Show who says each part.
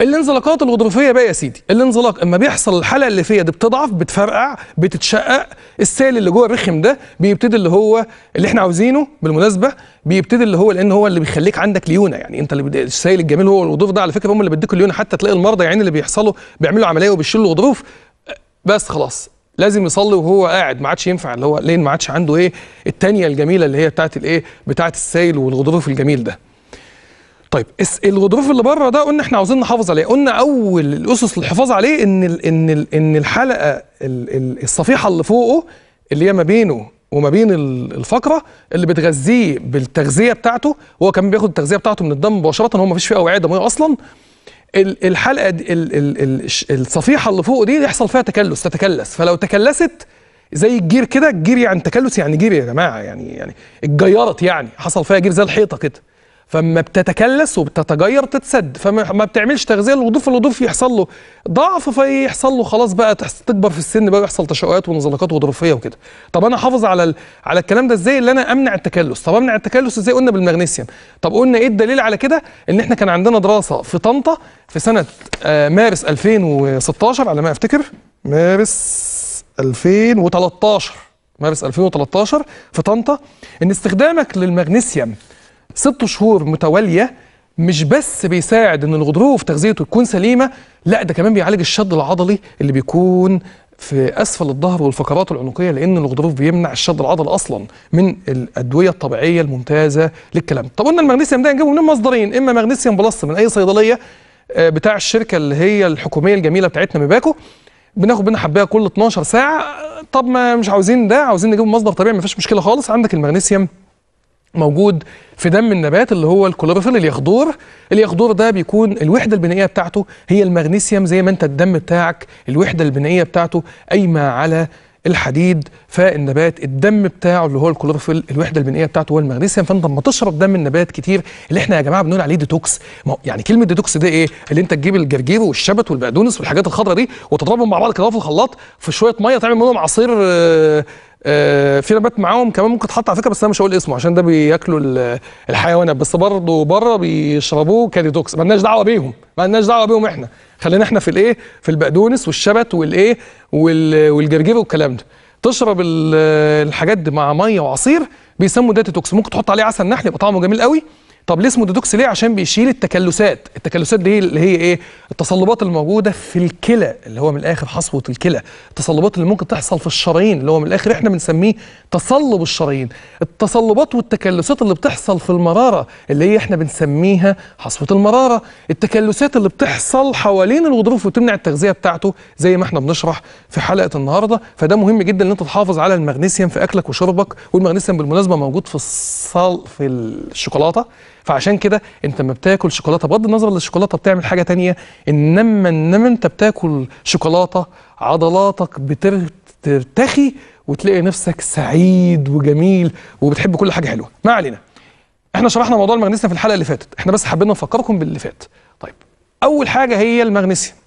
Speaker 1: الانزلاقات الغضروفيه بقى يا سيدي الانزلاق اما بيحصل الحلقه فيها دي بتضعف بتفرقع بتتشقق السائل اللي جوه الرخم ده بيبتدي اللي هو اللي احنا عاوزينه بالمناسبه بيبتدي اللي هو لان هو اللي بيخليك عندك ليونه يعني انت اللي السائل الجميل هو الغضروف ده على فكره هم اللي بيديكوا ليونه حتى تلاقي المرضى يعني اللي بيحصلوا بيعملوا عمليه وبيشيلوا الغضروف بس خلاص لازم يصلي وهو قاعد ما عادش ينفع اللي هو ليه ما عادش عنده ايه الثانيه الجميله اللي هي بتاعت الايه بتاعت السائل والغضروف الجميل ده طيب الغضروف اللي بره ده قلنا احنا عاوزين نحافظ عليه قلنا اول الاسس للحفاظ عليه ان الـ ان الـ ان الحلقه الصفيحه اللي فوقه اللي هي ما بينه وما بين الفقره اللي بتغذيه بالتغذيه بتاعته هو كان بياخد التغذيه بتاعته من الدم مباشره هو ما فيش فيه اوعيه دمويه اصلا الحلقه دي الـ الـ الـ الصفيحه اللي فوقه دي يحصل فيها تكلس تتكلس فلو تكلست زي الجير كده الجير يعني تكلس يعني جير يا جماعه يعني يعني اتجيرت يعني حصل فيها جير زي الحيطه كده فما بتتكلس وبتتغير تتسد فما بتعملش تغذيه الغضوف الغضوف يحصل له ضعف فيحصل له خلاص بقى تكبر في السن بقى ويحصل تشققات وانزلاقات غضروفيه وكده طب انا احافظ على ال... على الكلام ده ازاي اللي انا امنع التكلس طب امنع التكلس ازاي قلنا بالمغنيسيوم طب قلنا ايه الدليل على كده ان احنا كان عندنا دراسه في طنطا في سنه آه، مارس 2016 على ما افتكر مارس 2013 مارس 2013 في طنطا ان استخدامك للمغنيسيوم ست شهور متواليه مش بس بيساعد ان الغضروف تغذيته تكون سليمه لا ده كمان بيعالج الشد العضلي اللي بيكون في اسفل الظهر والفقرات العنقيه لان الغضروف بيمنع الشد العضلي اصلا من الادويه الطبيعيه الممتازه للكلام طب قلنا المغنيسيوم ده نجيبه من مصدرين اما مغنيسيوم بلس من اي صيدليه آه، بتاع الشركه اللي هي الحكوميه الجميله بتاعتنا مباكو بناخد منها حبايه كل 12 ساعه آه، طب ما مش عاوزين ده عاوزين نجيب مصدر طبيعي ما فيش مشكله خالص عندك المغنيسيوم موجود في دم النبات اللي هو الكلوروفيل اليخضور اليخضور ده بيكون الوحده البنائيه بتاعته هي المغنيسيوم زي ما انت الدم بتاعك الوحده البنائيه بتاعته قايمه على الحديد فالنبات الدم بتاعه اللي هو الكلوروفيل الوحده البنائيه بتاعته هو المغنيسيوم فانت لما تشرب دم النبات كتير اللي احنا يا جماعه بنقول عليه ديتوكس يعني كلمه ديتوكس ده ايه اللي انت تجيب الجرجير والشبت والبقدونس والحاجات الخضراء دي وتضربهم مع بعض كده في الخلاط في شويه ميه تعمل منهم عصير آه آه، في نبات معاهم كمان ممكن تحط على فكره بس انا مش هقول اسمه عشان ده بياكلوا الحيوانات بس برضه بره بيشربوه كديتوكس مالناش دعوه بيهم مالناش دعوه بيهم احنا خلينا احنا في الايه في البقدونس والشبت والايه والجرجير والكلام ده تشرب الحاجات دي مع ميه وعصير بيسموا ده ديتوكس ممكن تحط عليه عسل نحل يبقى طعمه جميل قوي طب ليه اسمه ديتوكس ليه عشان بيشيل التكلسات التكلسات دي اللي هي ايه التصلبات الموجوده في الكلى اللي هو من الاخر حصوه الكلى التصلبات اللي ممكن تحصل في الشرايين اللي هو من الاخر احنا بنسميه تصلب الشرايين التصلبات والتكلسات اللي بتحصل في المراره اللي هي احنا بنسميها حصوه المراره التكلسات اللي بتحصل حوالين الغضروف وتمنع التغذيه بتاعته زي ما احنا بنشرح في حلقه النهارده فده مهم جدا ان انت تحافظ على المغنيسيوم في اكلك وشربك والمغنيسيوم بالمناسبه موجود في الصل في الشوكولاته فعشان كده انت لما بتاكل شوكولاته بغض النظر للشوكولاته بتعمل حاجه تانية انما انما انت بتاكل شوكولاته عضلاتك بترتخي وتلاقي نفسك سعيد وجميل وبتحب كل حاجه حلوه ما علينا احنا شرحنا موضوع المغنيسيوم في الحلقه اللي فاتت احنا بس حبينا نفكركم باللي فات طيب اول حاجه هي المغنيسيوم